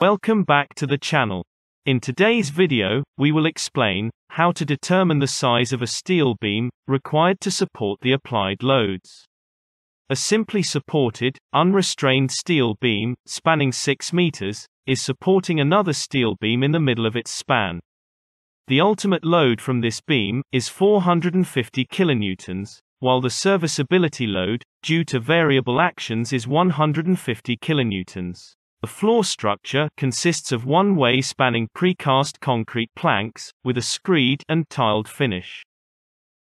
Welcome back to the channel. In today's video, we will explain how to determine the size of a steel beam required to support the applied loads. A simply supported, unrestrained steel beam, spanning 6 meters, is supporting another steel beam in the middle of its span. The ultimate load from this beam is 450 kilonewtons, while the serviceability load, due to variable actions is 150 kilonewtons. The floor structure consists of one-way spanning precast concrete planks, with a screed and tiled finish.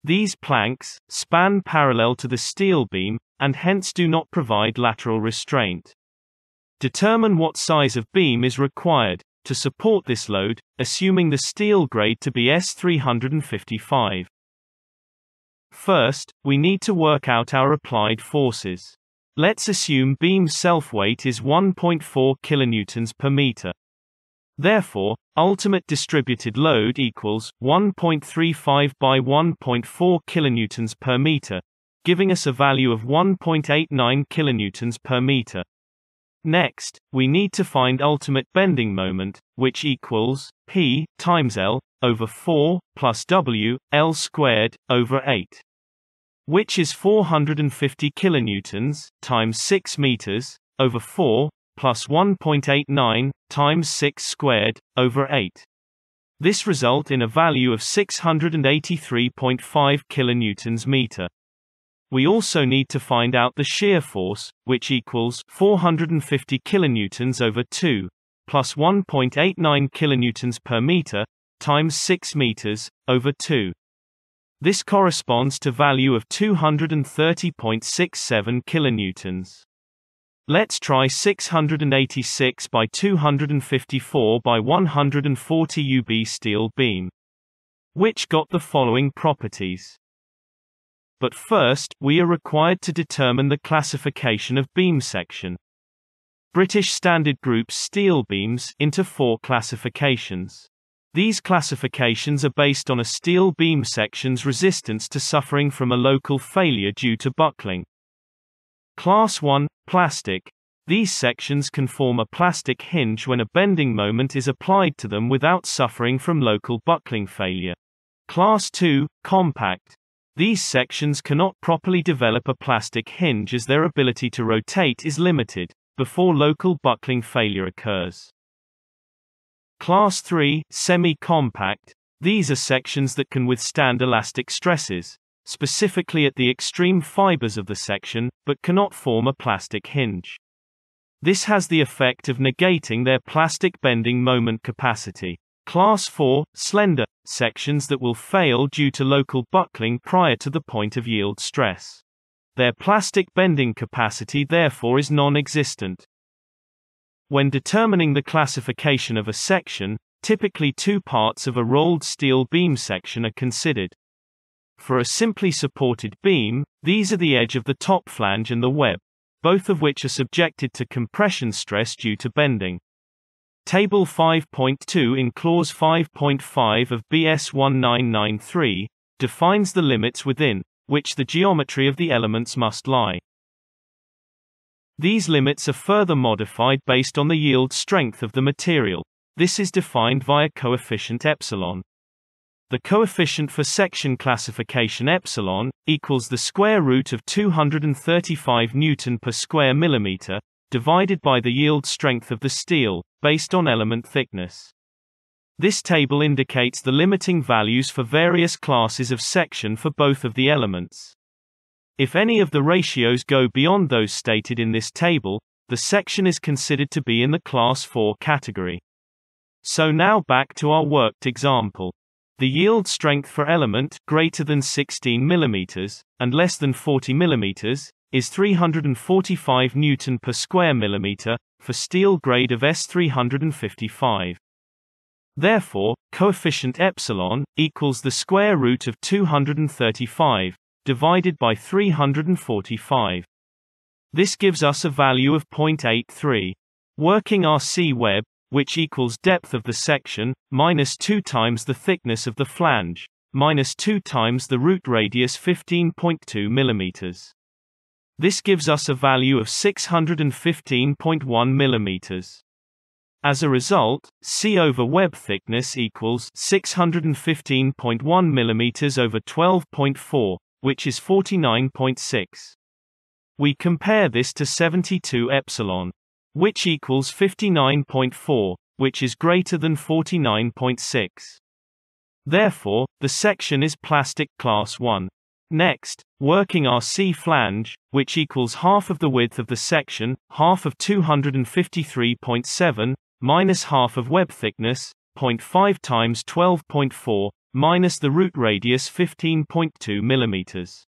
These planks span parallel to the steel beam, and hence do not provide lateral restraint. Determine what size of beam is required to support this load, assuming the steel grade to be S355. First, we need to work out our applied forces. Let's assume beam self-weight is 1.4 kilonewtons per meter. Therefore, ultimate distributed load equals 1.35 by 1.4 kilonewtons per meter, giving us a value of 1.89 kilonewtons per meter. Next, we need to find ultimate bending moment, which equals P times L over 4 plus W L squared over 8 which is 450 kilonewtons times 6 meters over 4 plus 1.89 times 6 squared over 8. This result in a value of 683.5 kilonewtons meter. We also need to find out the shear force, which equals 450 kilonewtons over 2 plus 1.89 kilonewtons per meter times 6 meters over 2. This corresponds to value of 230.67 kilonewtons. Let's try 686 by 254 by 140 UB steel beam, which got the following properties. But first, we are required to determine the classification of beam section. British Standard groups steel beams into four classifications. These classifications are based on a steel beam section's resistance to suffering from a local failure due to buckling. Class 1 Plastic. These sections can form a plastic hinge when a bending moment is applied to them without suffering from local buckling failure. Class 2 Compact. These sections cannot properly develop a plastic hinge as their ability to rotate is limited, before local buckling failure occurs. Class 3, semi-compact, these are sections that can withstand elastic stresses, specifically at the extreme fibers of the section, but cannot form a plastic hinge. This has the effect of negating their plastic bending moment capacity. Class 4, slender, sections that will fail due to local buckling prior to the point of yield stress. Their plastic bending capacity therefore is non-existent. When determining the classification of a section, typically two parts of a rolled steel beam section are considered. For a simply supported beam, these are the edge of the top flange and the web, both of which are subjected to compression stress due to bending. Table 5.2 in Clause 5.5 of BS 1993 defines the limits within which the geometry of the elements must lie. These limits are further modified based on the yield strength of the material. This is defined via coefficient epsilon. The coefficient for section classification epsilon equals the square root of 235 newton per square millimeter divided by the yield strength of the steel based on element thickness. This table indicates the limiting values for various classes of section for both of the elements. If any of the ratios go beyond those stated in this table, the section is considered to be in the class 4 category. So now back to our worked example. The yield strength for element greater than 16 mm and less than 40 mm is 345 Newton per square millimeter for steel grade of S355. Therefore, coefficient epsilon equals the square root of 235, divided by 345. This gives us a value of 0.83. Working our C-web, which equals depth of the section, minus 2 times the thickness of the flange, minus 2 times the root radius 15.2 millimeters. This gives us a value of 615.1 millimeters. As a result, C over web thickness equals 615.1 millimeters over 12.4, which is 49.6. We compare this to 72 epsilon, which equals 59.4, which is greater than 49.6. Therefore, the section is plastic class 1. Next, working our C flange, which equals half of the width of the section, half of 253.7, minus half of web thickness, 0.5 times 12.4, minus the root radius 15.2 millimeters.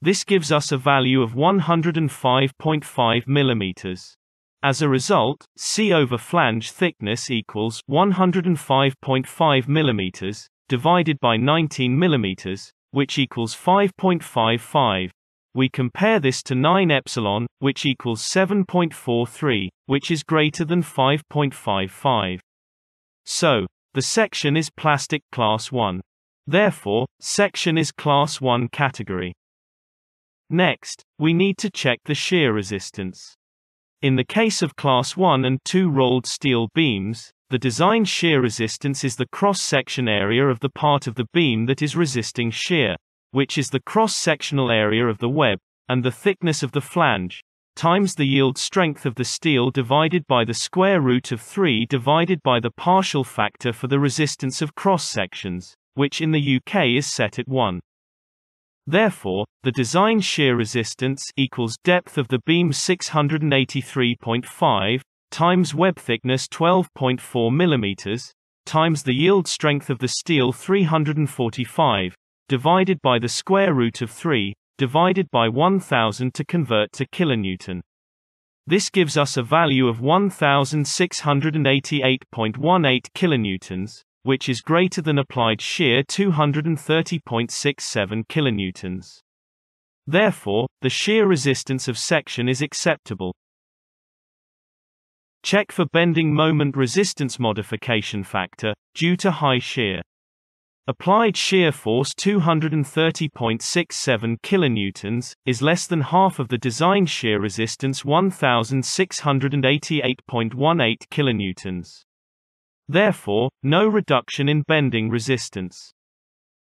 This gives us a value of 105.5 millimeters. As a result, C over flange thickness equals 105.5 millimeters divided by 19 millimeters, which equals 5.55. We compare this to 9 epsilon, which equals 7.43, which is greater than 5.55. So, the section is plastic class 1. Therefore, section is class 1 category. Next, we need to check the shear resistance. In the case of class 1 and 2 rolled steel beams, the design shear resistance is the cross-section area of the part of the beam that is resisting shear, which is the cross-sectional area of the web, and the thickness of the flange, times the yield strength of the steel divided by the square root of 3 divided by the partial factor for the resistance of cross sections, which in the UK is set at 1. Therefore, the design shear resistance equals depth of the beam 683.5 times web thickness 12.4 mm times the yield strength of the steel 345 divided by the square root of 3 divided by 1000 to convert to kilonewton. This gives us a value of 1688.18 kilonewtons, which is greater than applied shear 230.67 kilonewtons. Therefore, the shear resistance of section is acceptable. Check for bending moment resistance modification factor, due to high shear. Applied shear force 230.67 kilonewtons is less than half of the design shear resistance 1688.18 kilonewtons. Therefore, no reduction in bending resistance.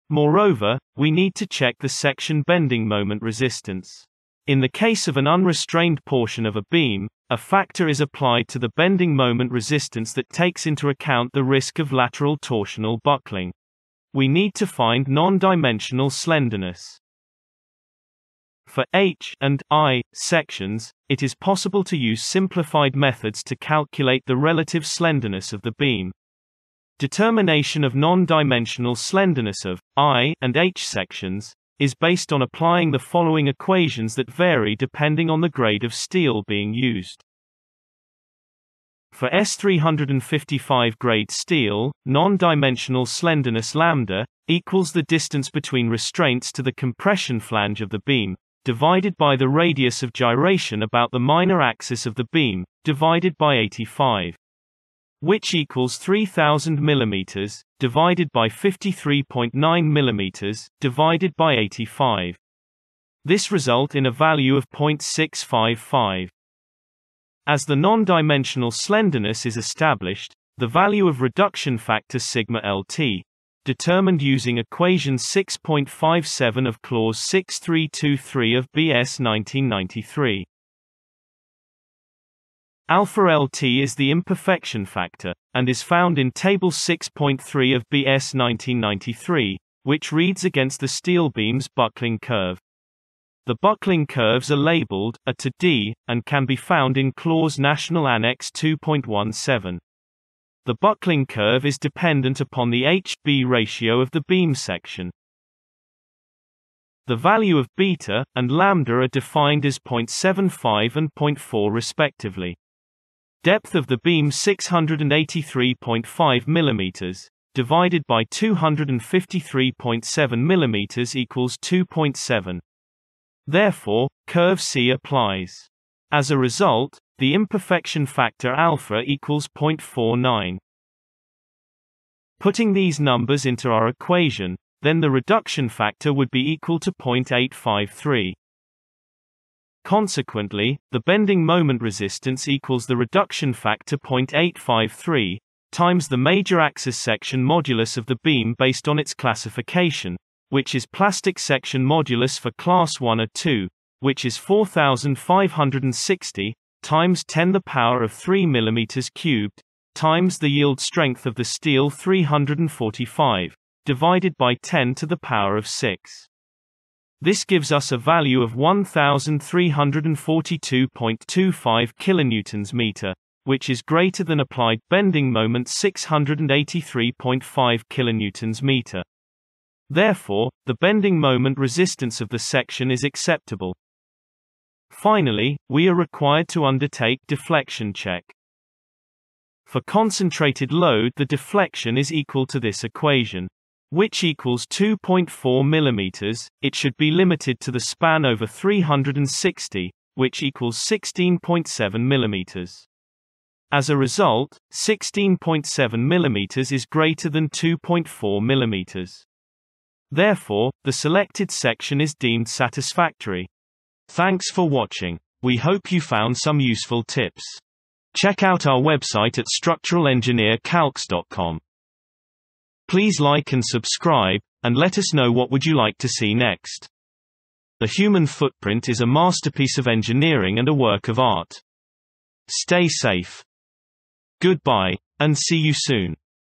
Moreover, we need to check the section bending moment resistance. In the case of an unrestrained portion of a beam, a factor is applied to the bending moment resistance that takes into account the risk of lateral torsional buckling. We need to find non-dimensional slenderness. For H and I sections, it is possible to use simplified methods to calculate the relative slenderness of the beam. Determination of non-dimensional slenderness of I and H sections is based on applying the following equations that vary depending on the grade of steel being used. For S355 grade steel, non-dimensional slenderness lambda equals the distance between restraints to the compression flange of the beam, divided by the radius of gyration about the minor axis of the beam, divided by 85 which equals 3000 millimeters divided by 53.9 millimeters divided by 85 this result in a value of 0.655 as the non-dimensional slenderness is established, the value of reduction factor sigma LT, determined using equation 6.57 of clause 6323 of BS 1993. Alpha LT is the imperfection factor, and is found in Table 6.3 of BS 1993, which reads against the steel beam's buckling curve. The buckling curves are labeled, A to D, and can be found in Clause National Annex 2.17. The buckling curve is dependent upon the H-B ratio of the beam section. The value of beta and lambda are defined as 0.75 and 0.4 respectively. Depth of the beam 683.5 millimeters divided by 253.7 millimeters equals 2.7. Therefore, curve C applies. As a result, the imperfection factor alpha equals 0.49. Putting these numbers into our equation, then the reduction factor would be equal to 0.853. Consequently, the bending moment resistance equals the reduction factor 0.853 times the major axis section modulus of the beam based on its classification, which is plastic section modulus for class 1 or 2, which is 4560 times 10 the power of 3 millimeters cubed times the yield strength of the steel 345 divided by 10 to the power of 6. This gives us a value of 1342.25 kilonewtons meter, which is greater than applied bending moment 683.5 kilonewtons meter. Therefore, the bending moment resistance of the section is acceptable. Finally, we are required to undertake deflection check. For concentrated load the deflection is equal to this equation, which equals 2.4 mm, it should be limited to the span over 360, which equals 16.7 mm. As a result, 16.7 mm is greater than 2.4 mm. Therefore, the selected section is deemed satisfactory. Thanks for watching. We hope you found some useful tips. Check out our website at structuralengineercalcs.com. Please like and subscribe, and let us know what would you like to see next. The Human Footprint is a masterpiece of engineering and a work of art. Stay safe. Goodbye, and see you soon.